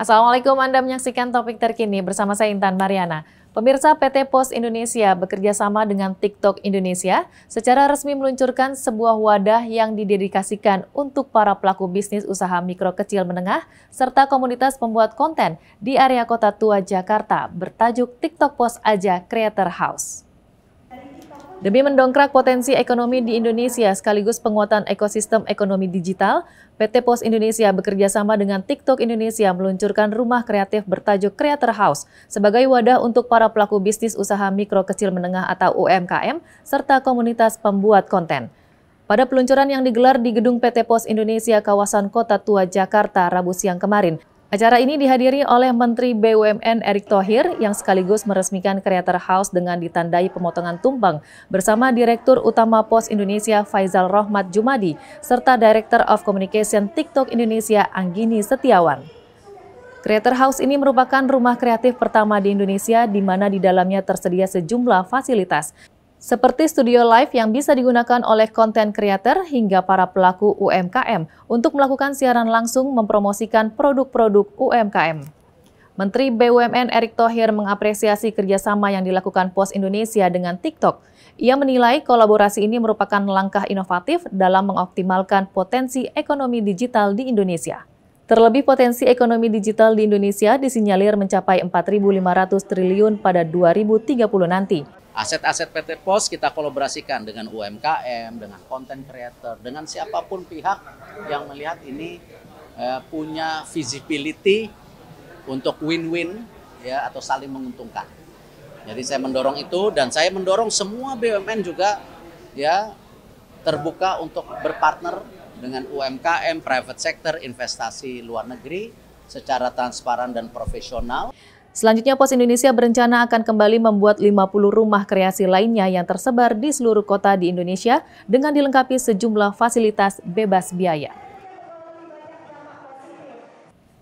Assalamualaikum Anda menyaksikan topik terkini bersama saya Intan Mariana. Pemirsa PT Pos Indonesia bekerja sama dengan TikTok Indonesia secara resmi meluncurkan sebuah wadah yang didedikasikan untuk para pelaku bisnis usaha mikro kecil menengah serta komunitas pembuat konten di area kota tua Jakarta bertajuk TikTok Pos Aja Creator House. Demi mendongkrak potensi ekonomi di Indonesia sekaligus penguatan ekosistem ekonomi digital, PT Pos Indonesia bekerja sama dengan TikTok Indonesia meluncurkan rumah kreatif bertajuk Creator House sebagai wadah untuk para pelaku bisnis usaha mikro kecil menengah atau UMKM serta komunitas pembuat konten. Pada peluncuran yang digelar di gedung PT Pos Indonesia kawasan Kota Tua Jakarta Rabu siang kemarin, Acara ini dihadiri oleh Menteri BUMN Erick Thohir yang sekaligus meresmikan Creator House dengan ditandai pemotongan tumpeng bersama Direktur Utama Pos Indonesia Faizal Rohmat Jumadi serta Director of Communication TikTok Indonesia Anggini Setiawan. Creator House ini merupakan rumah kreatif pertama di Indonesia di mana di dalamnya tersedia sejumlah fasilitas seperti studio live yang bisa digunakan oleh konten creator hingga para pelaku UMKM untuk melakukan siaran langsung mempromosikan produk-produk UMKM. Menteri BUMN Erick Thohir mengapresiasi kerjasama yang dilakukan Pos Indonesia dengan TikTok. Ia menilai kolaborasi ini merupakan langkah inovatif dalam mengoptimalkan potensi ekonomi digital di Indonesia. Terlebih potensi ekonomi digital di Indonesia disinyalir mencapai 4.500 triliun pada 2030 nanti. Aset-aset PT Pos kita kolaborasikan dengan UMKM, dengan content creator, dengan siapapun pihak yang melihat ini eh, punya visibility untuk win-win ya atau saling menguntungkan. Jadi saya mendorong itu dan saya mendorong semua BUMN juga ya terbuka untuk berpartner dengan UMKM, private sector, investasi luar negeri secara transparan dan profesional. Selanjutnya Pos Indonesia berencana akan kembali membuat 50 rumah kreasi lainnya yang tersebar di seluruh kota di Indonesia dengan dilengkapi sejumlah fasilitas bebas biaya.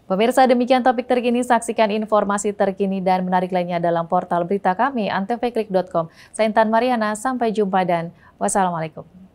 Pemirsa demikian topik terkini, saksikan informasi terkini dan menarik lainnya dalam portal berita kami antvklik.com. Saya Intan Mariana, sampai jumpa dan wassalamualaikum.